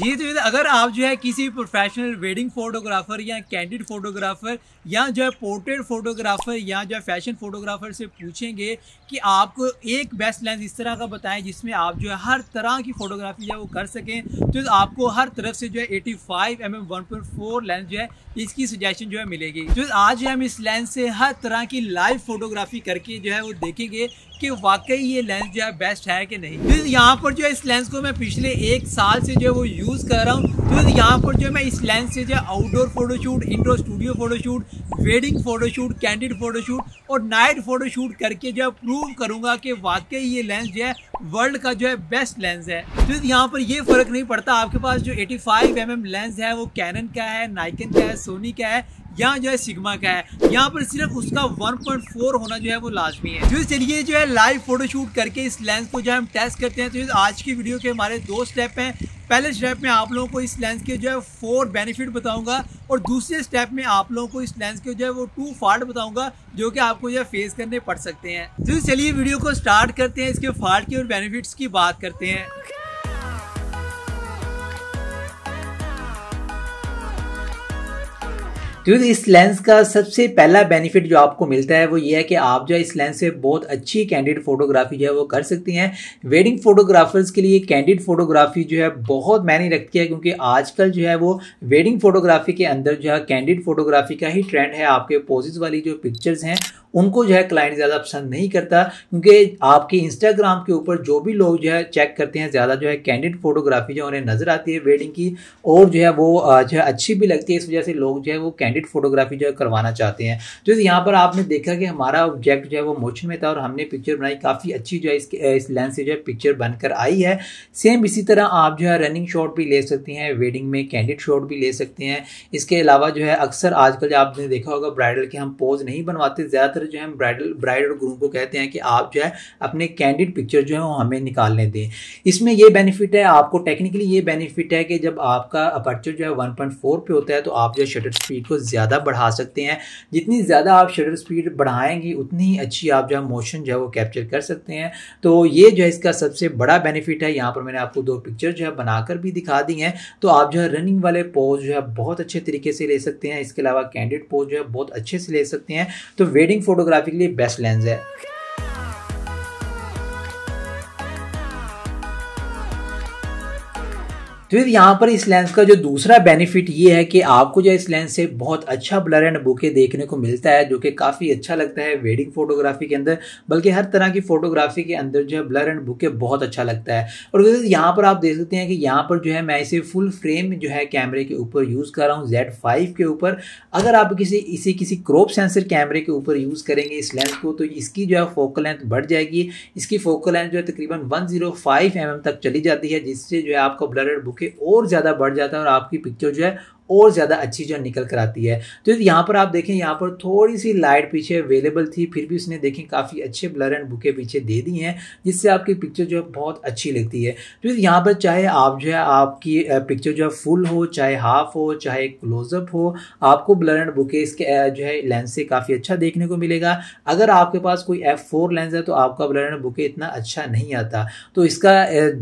जी तो अगर आप जो है किसी प्रोफेशनल वेडिंग फोटोग्राफर या कैंडिड फोटोग्राफर या जो है पोर्ट्रेट फोटोग्राफर या जो है फैशन फोटोग्राफर से पूछेंगे कि आपको एक बेस्ट लेंस इस तरह का बताएं जिसमें आप जो है हर तरह की फ़ोटोग्राफी जो है वो कर सकें तो, तो आपको हर तरफ से जो है eighty five M M one point four lens जो है इसकी सजेशन जो है मिलेगी तो आज हम इस लेंस से हर तरह की लाइव फोटोग्राफी करके जो है वो देखेंगे कि वाकई ये लेंस जो है बेस्ट है कि नहीं तो यहाँ पर जो है इस लेंस को मैं पिछले एक साल से जो है वो यूज़ यूज़ कर रहा हूँ तो यहाँ पर जो है मैं इस लेंस से जो है outdoor photoshoot indoor studio photoshoot wedding photoshoot candid photoshoot और नाइट फोटोशूट करके जो है प्रूव करूँगा कि वाकई ये लेंस जो है वर्ल्ड का जो है बेस्ट लेंस है तो यहाँ पर ये फ़र्क नहीं पड़ता आपके पास जो 85 फाइव mm लेंस है वो कैनन का है नाइकन का है सोनी का है यहाँ जो है सिग्मा का है यहाँ पर सिर्फ उसका 1.4 होना जो है वो लाजमी है तो चलिए जो है लाइव फोटोशूट करके इस लेंस को जो है हम टेस्ट करते हैं तो आज की वीडियो के हमारे दो स्टेप हैं पहले स्टेप में आप लोगों को इस लेंस के जो है फोर बेनिफिट बताऊंगा और दूसरे स्टेप में आप लोगों को इस लेंस के जो है वो टू फॉल्ट बताऊंगा जो कि आपको जो फेस करने पड़ सकते हैं तो चलिए वीडियो को स्टार्ट करते हैं इसके फॉल्ट की और बेनिफिट्स की बात करते हैं क्योंकि इस लेंस का सबसे पहला बेनिफिट जो आपको मिलता है वो ये है कि आप जो है इस लेंस से बहुत अच्छी कैंडिड फोटोग्राफी जो है वो कर सकती हैं वेडिंग फोटोग्राफर्स के लिए कैंडिड फोटोग्राफी जो है बहुत मैंने रखती है क्योंकि आजकल जो है वो वेडिंग फोटोग्राफी के अंदर जो है कैंडिड फोटोग्राफी का ही ट्रेंड है आपके पोजिज वाली जो पिक्चर्स हैं उनको जो है क्लाइंट ज़्यादा पसंद नहीं करता क्योंकि आपके इंस्टाग्राम के ऊपर जो भी लोग जो है चेक करते हैं ज़्यादा जो है कैंडिड फोटोग्राफी जो उन्हें नज़र आती है वेडिंग की और जो है वो जो है अच्छी भी लगती है इस वजह से लोग जो है वो कैंड कैंडिड फोटोग्राफी जो है करवाना चाहते हैं तो यहाँ पर आपने देखा कि हमारा ऑब्जेक्ट जो है वो मोशन में था और हमने पिक्चर बनाई काफ़ी अच्छी जो है इसके इस लेंस से जो है पिक्चर बनकर आई है सेम इसी तरह आप जो है रनिंग शॉट भी ले सकते हैं वेडिंग में कैंडिड शॉट भी ले सकते हैं इसके अलावा जो है अक्सर आजकल आपने देखा होगा ब्राइडल के हम पोज नहीं बनवाते ज़्यादातर जो है ब्राइडल ब्राइड और ग्रूम को कहते हैं कि आप जो है अपने कैंडिड पिक्चर जो है वो हमें निकालने दें इसमें ये बेनिफिट है आपको टेक्निकली ये बेनिफिट है कि जब आपका अपर्चर जो है वन पे होता है तो आप जो है शटर स्पीड को ज़्यादा बढ़ा सकते हैं जितनी ज़्यादा आप शटर स्पीड बढ़ाएंगी उतनी ही अच्छी आप जो है मोशन जो है वो कैप्चर कर सकते हैं तो ये जो है इसका सबसे बड़ा बेनिफिट है यहाँ पर मैंने आपको दो पिक्चर जो है बनाकर भी दिखा दी हैं तो आप जो है रनिंग वाले पोज जो है बहुत अच्छे तरीके से ले सकते हैं इसके अलावा कैंडिड पोज जो है बहुत अच्छे से ले सकते हैं तो वेडिंग फोटोग्राफी के लिए बेस्ट लेंस है तो यहाँ पर इस लेंस का जो दूसरा बेनिफिट ये है कि आपको जो इस लेंस से बहुत अच्छा ब्लर एंड बुके देखने को मिलता है जो कि काफ़ी अच्छा लगता है वेडिंग फोटोग्राफी के अंदर बल्कि हर तरह की फोटोग्राफी के अंदर जो है ब्लर एंड बुके बहुत अच्छा लगता है और यहाँ पर आप देख सकते हैं कि यहाँ पर जो है मैं इसे फुल फ्रेम जो है कैमरे के ऊपर यूज़ कर रहा हूँ जेड फाइव के ऊपर अगर आप किसी इसे किसी क्रॉप सेंसर कैमरे के ऊपर यूज़ करेंगे इस लेंस को तो इसकी जो है फोकल लेंथ बढ़ जाएगी इसकी फोकल लेंथ जो है तकरीबन वन जीरो mm तक चली जाती है जिससे जो है आपका ब्लर एंड बुके आपके और ज़्यादा बढ़ जाता है और आपकी पिक्चर जो है और ज़्यादा अच्छी जो निकल कर आती है तो यहाँ पर आप देखें यहाँ पर थोड़ी सी लाइट पीछे अवेलेबल थी फिर भी उसने देखें काफ़ी अच्छे ब्लर एंड बुके पीछे दे दी हैं जिससे आपकी पिक्चर जो है बहुत अच्छी लगती है तो यहाँ पर चाहे आप जो है आपकी पिक्चर जो है फुल हो चाहे हाफ हो चाहे क्लोजअप हो आपको ब्लर एंड बुके इसके जो है लेंस से काफ़ी अच्छा देखने को मिलेगा अगर आपके पास कोई एफ फोर लेंस है तो आपका ब्लर एंड बुके इतना अच्छा नहीं आता तो इसका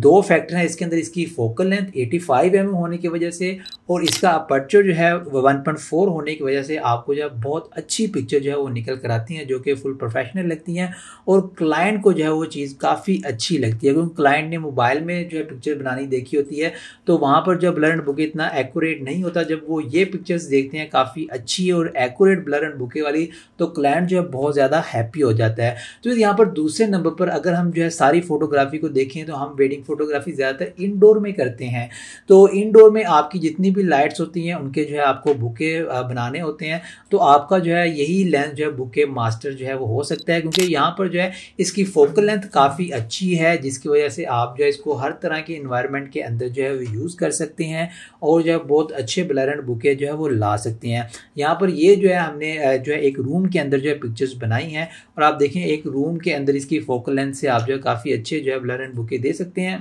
दो फैक्टर है इसके अंदर इसकी focal length eighty five M होने की वजह से और इसका अपर्चर जो है वन पॉइंट फोर होने की वजह से आपको जो है बहुत अच्छी पिक्चर जो है वो निकल कर आती हैं जो कि फुल प्रोफेशनल लगती हैं और क्लाइंट को जो है वो चीज़ काफ़ी अच्छी लगती है क्योंकि क्लाइंट ने मोबाइल में जो है पिक्चर बनानी देखी होती है तो वहाँ पर जब ब्लर एंड बुके इतना एक्यूरेट नहीं होता जब वो ये पिक्चर्स देखते हैं काफ़ी अच्छी और एक्यूरेट ब्लर एंड बुके वाली तो क्लाइंट जो है बहुत ज़्यादा हैप्पी हो जाता है तो यहाँ पर दूसरे नंबर पर अगर हम जो है सारी फोटोग्राफी को देखें तो हम वेडिंग फोटोग्राफी ज़्यादातर इनडोर में करते हैं तो इनडोर में आपकी जितनी भी लाइट्स होती हैं उनके जो है आपको बुके बनाने होते हैं तो आपका जो है यही लेंथ जो है बुके मास्टर जो है वो हो सकता है क्योंकि यहाँ पर जो है इसकी फोकल लेंथ काफ़ी अच्छी है जिसकी वजह से आप जो है इसको हर तरह के इन्वायरमेंट के अंदर जो है वो यूज़ कर सकते हैं और जो है बहुत अच्छे ब्लर एंड बुके जो है वो ला सकते हैं यहाँ पर ये जो है हमने जो है एक रूम के अंदर जो है पिक्चर्स बनाई हैं और आप देखें एक रूम के अंदर इसकी फोकल लेंथ से आप जो है काफ़ी अच्छे जो है ब्लर एंड बुके दे सकते हैं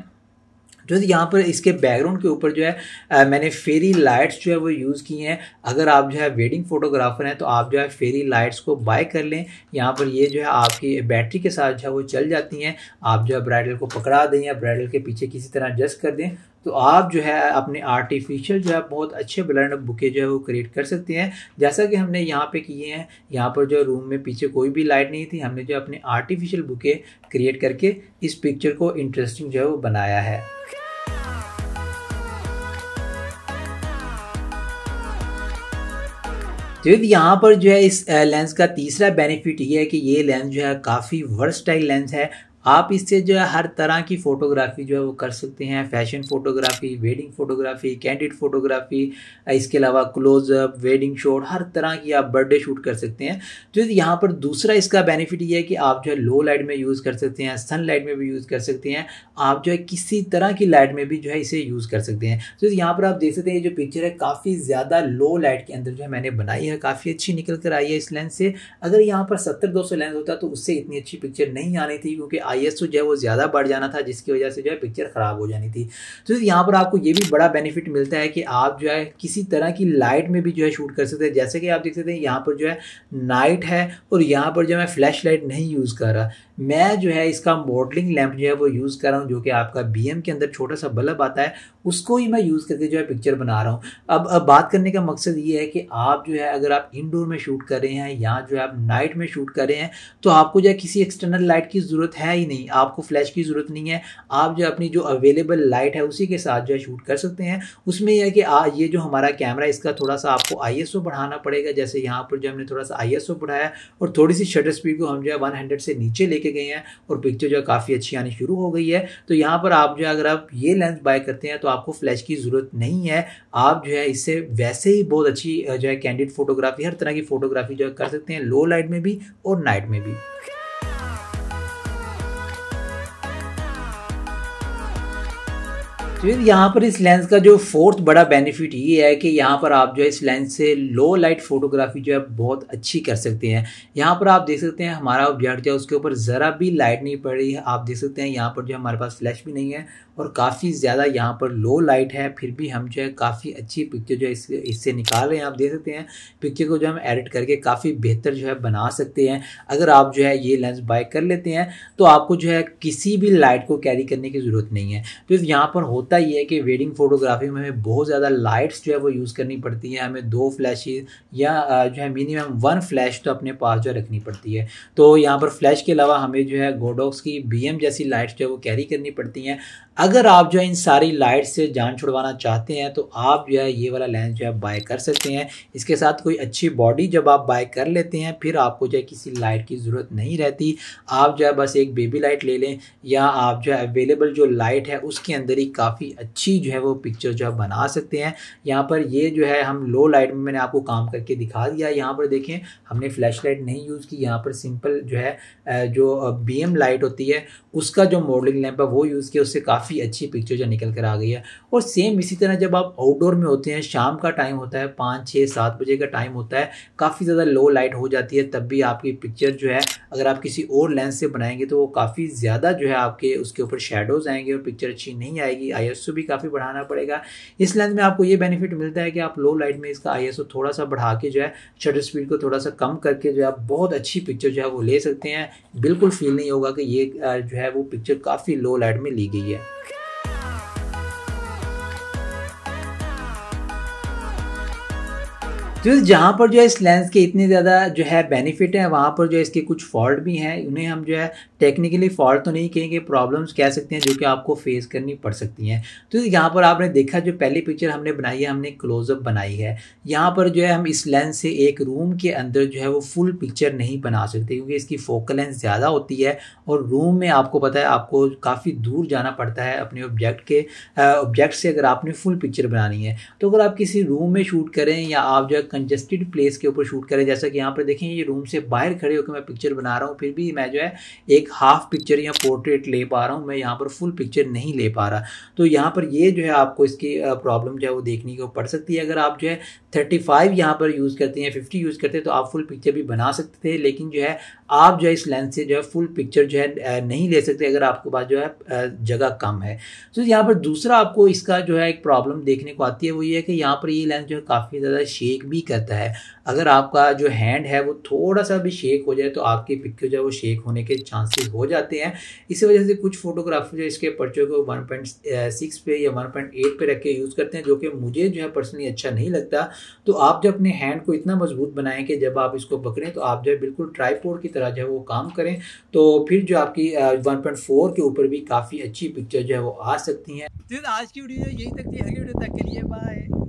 जो यहाँ पर इसके बैकग्राउंड के ऊपर जो है आ, मैंने फेरी लाइट्स जो है वो यूज़ की हैं अगर आप जो है वेडिंग फोटोग्राफर हैं तो आप जो है फेरी लाइट्स को बाय कर लें यहाँ पर ये जो है आपकी बैटरी के साथ जो है वो चल जाती हैं आप जो है ब्राइडल को पकड़ा दें या ब्राइडल के पीछे किसी तरह एडजस्ट कर दें तो आप जो है अपने आर्टिफिशियल जो है बहुत अच्छे ब्लर्न बुके जो है वो क्रिएट कर सकते हैं जैसा कि हमने यहाँ पे किए हैं यहाँ पर जो रूम में पीछे कोई भी लाइट नहीं थी हमने जो अपने आर्टिफिशियल बुके क्रिएट करके इस पिक्चर को इंटरेस्टिंग जो है वो बनाया है तो यहाँ पर जो है इस लेंस का तीसरा बेनिफिट ये है कि ये लेंस जो है काफ़ी वर्सटाइल लेंस है आप इससे जो है हर तरह की फ़ोटोग्राफी जो है वो कर सकते हैं fashion photography wedding photography candid photography इसके अलावा क्लोजअप वेडिंग शॉट हर तरह की आप बर्थडे शूट कर सकते हैं जो यहाँ पर दूसरा इसका बेनिफिट ये है कि आप जो है लो लाइट में यूज़ कर सकते हैं सन लाइट में भी यूज़ कर सकते हैं आप जो है किसी तरह की लाइट में भी जो है इसे यूज़ कर सकते हैं तो यहाँ पर आप देख सकते हैं ये जो पिक्चर है काफ़ी ज़्यादा लो लाइट के अंदर जो है मैंने बनाई है काफ़ी अच्छी निकल कर आई है इस लेंस से अगर यहाँ पर सत्तर दो लेंस होता तो उससे इतनी अच्छी पिक्चर नहीं आनी थी क्योंकि एस तो जो है वो ज़्यादा बढ़ जाना था जिसकी वजह से जो है पिक्चर ख़राब हो जानी थी तो यहाँ पर आपको ये भी बड़ा बेनिफिट मिलता है कि आप जो है किसी तरह की लाइट में भी जो है शूट कर सकते हैं जैसे कि आप देख सकते हैं यहाँ पर जो है नाइट है और यहाँ पर जो मैं फ्लैश लाइट नहीं यूज़ कर रहा मैं जो है इसका मॉडलिंग लैम्प जो है वो यूज़ कर रहा हूँ जो कि आपका बी के अंदर छोटा सा बल्ब आता है उसको ही मैं यूज़ करके जो है पिक्चर बना रहा हूँ अब, अब बात करने का मकसद ये है कि आप जो है अगर आप इनडोर में शूट कर रहे हैं या जो है आप नाइट में शूट कर रहे हैं तो आपको जो है किसी एक्सटर्नल लाइट की ज़रूरत है ही नहीं आपको फ्लैश की ज़रूरत नहीं है आप जो अपनी जो अवेलेबल लाइट है उसी के साथ जो है शूट कर सकते हैं उसमें यह है कि आ, ये जो हमारा कैमरा इसका थोड़ा सा आपको आई बढ़ाना पड़ेगा जैसे यहाँ पर जो हमने थोड़ा सा आई बढ़ाया और थोड़ी सी शटर स्पीड को हम जो है वन से नीचे लेके लेके गए हैं और पिक्चर जो है काफ़ी अच्छी आनी शुरू हो गई है तो यहाँ पर आप जो है अगर आप ये लेंस बाय करते हैं तो आपको फ्लैश की ज़रूरत नहीं है आप जो है इससे वैसे ही बहुत अच्छी जो है कैंडिड फोटोग्राफी हर तरह की फ़ोटोग्राफी जो है कर सकते हैं लो लाइट में भी और नाइट में भी तो यहाँ पर इस लेंस का जो फोर्थ बड़ा बेनिफिट ये है कि यहाँ पर आप जो है इस लेंस से लो लाइट फोटोग्राफी जो है बहुत अच्छी कर सकते हैं यहाँ पर आप देख सकते हैं हमारा ऑब्जेक्ट जो है उसके ऊपर ज़रा भी लाइट नहीं पड़ रही है आप देख सकते हैं यहाँ पर जो हमारे पास फ्लैश भी नहीं है और काफ़ी ज़्यादा यहाँ पर लो लाइट है फिर भी हम जो है काफ़ी अच्छी पिक्चर जो है इस, इससे निकाल रहे हैं आप देख सकते हैं पिक्चर को जो हम एडिट करके काफ़ी बेहतर जो है बना सकते हैं अगर आप जो है ये लेंस बाय कर लेते हैं तो आपको जो है किसी भी लाइट को कैरी करने की ज़रूरत नहीं है तो यहाँ पर होता होता ही है कि वेडिंग फोटोग्राफी में हमें बहुत ज़्यादा लाइट्स जो है वो यूज़ करनी पड़ती है हमें दो फ्लैशेज या जो है मिनिमम वन फ्लैश तो अपने पास जो है रखनी पड़ती है तो यहाँ पर फ्लैश के अलावा हमें जो है गोडॉक्स की बी जैसी लाइट्स जो है वो कैरी करनी पड़ती हैं अगर आप जो है इन सारी लाइट से जान छुड़वाना चाहते हैं तो आप जो है ये वाला लेंस जो है बाय कर सकते हैं इसके साथ कोई अच्छी बॉडी जब आप बाय कर लेते हैं फिर आपको जो है किसी लाइट की ज़रूरत नहीं रहती आप जो है बस एक बेबी लाइट ले लें या आप जो है अवेलेबल जो लाइट है उसके अंदर ही काफ़ी अच्छी जो है वो पिक्चर जो है बना सकते हैं यहाँ पर ये जो है हम लो लाइट में मैंने आपको काम करके दिखा दिया यहाँ पर देखें हमने फ्लैश लाइट नहीं यूज़ की यहाँ पर सिंपल जो है जो बी लाइट होती है उसका जो मॉडलिंग लैम्प है वो यूज़ किया उससे काफ़ी काफ़ी अच्छी पिक्चर जो निकल कर आ गई है और सेम इसी तरह जब आप आउटडोर में होते हैं शाम का टाइम होता है पाँच छः सात बजे का टाइम होता है काफ़ी ज़्यादा लो लाइट हो जाती है तब भी आपकी पिक्चर जो है अगर आप किसी और लेंस से बनाएंगे तो वो काफ़ी ज़्यादा जो है आपके उसके ऊपर शेडोज़ आएंगे और पिक्चर अच्छी नहीं आएगी आई भी काफ़ी बढ़ाना पड़ेगा इस लेंस में आपको ये बेनिफिट मिलता है कि आप लो लाइट में इसका आई थोड़ा सा बढ़ा के जो है शटर स्पीड को थोड़ा सा कम करके जो है आप बहुत अच्छी पिक्चर जो है वो ले सकते हैं बिल्कुल फील नहीं होगा कि ये जो है वो पिक्चर काफ़ी लो लाइट में ली गई है तो जहाँ पर जो है इस लेंस के इतने ज़्यादा जो है बेनिफिट हैं वहाँ पर जो है इसके कुछ फॉल्ट भी हैं उन्हें हम जो है टेक्निकली फॉल्ट तो नहीं कहेंगे प्रॉब्लम्स कह सकते हैं जो कि आपको फेस करनी पड़ सकती हैं तो यहाँ पर आपने देखा जो पहली पिक्चर हमने बनाई है हमने क्लोजअप बनाई है यहाँ पर जो है हम इस लेंस से एक रूम के अंदर जो है वो फुल पिक्चर नहीं बना सकते क्योंकि इसकी फोकल लेंस ज़्यादा होती है और रूम में आपको पता है आपको काफ़ी दूर जाना पड़ता है अपने ऑब्जेक्ट के ऑब्जेक्ट से अगर आपने फुल पिक्चर बनानी है तो अगर आप किसी रूम में शूट करें या आप जो है कंजस्टेड प्लेस के ऊपर शूट करें जैसा कि यहाँ पर देखें ये रूम से बाहर खड़े होकर मैं पिक्चर बना रहा हूँ फिर भी मैं जो है एक एक हाफ पिक्चर या पोर्ट्रेट ले पा रहा हूँ मैं यहाँ पर फुल पिक्चर नहीं ले पा रहा तो यहाँ पर ये जो है आपको इसकी प्रॉब्लम जो है वो देखने को पड़ सकती है अगर आप जो है थर्टी फाइव यहाँ पर यूज़ करते हैं फिफ्टी यूज़ करते हैं तो आप फुल पिक्चर भी बना सकते थे लेकिन जो है आप जो है इस लेंस से जो है फुल पिक्चर जो है नहीं ले सकते अगर आपके पास जो है जगह कम है तो यहाँ पर दूसरा आपको इसका जो है एक प्रॉब्लम देखने को आती है वो ये है कि यहाँ पर ये लेंस जो है काफ़ी ज़्यादा शेक भी करता है अगर आपका जो हैंड है वो थोड़ा सा भी शेक हो जाए तो आपकी पिक्चर जो है वो शेक होने के चांस मैसेज हो जाते हैं इसी वजह से कुछ फोटोग्राफर जो इसके पर्चे को वन पॉइंट सिक्स पे या वन पॉइंट एट पे रख के यूज़ करते हैं जो कि मुझे जो है पर्सनली अच्छा नहीं लगता तो आप जब अपने हैंड को इतना मजबूत बनाएं कि जब आप इसको पकड़ें तो आप जो है बिल्कुल ट्राईपोर्ड की तरह जो है वो काम करें तो फिर जो आपकी वन पॉइंट फोर के ऊपर भी काफ़ी अच्छी पिक्चर जो है वो आ सकती हैं तो आज की वीडियो यही तक थी अगली वीडियो तक के लिए बाय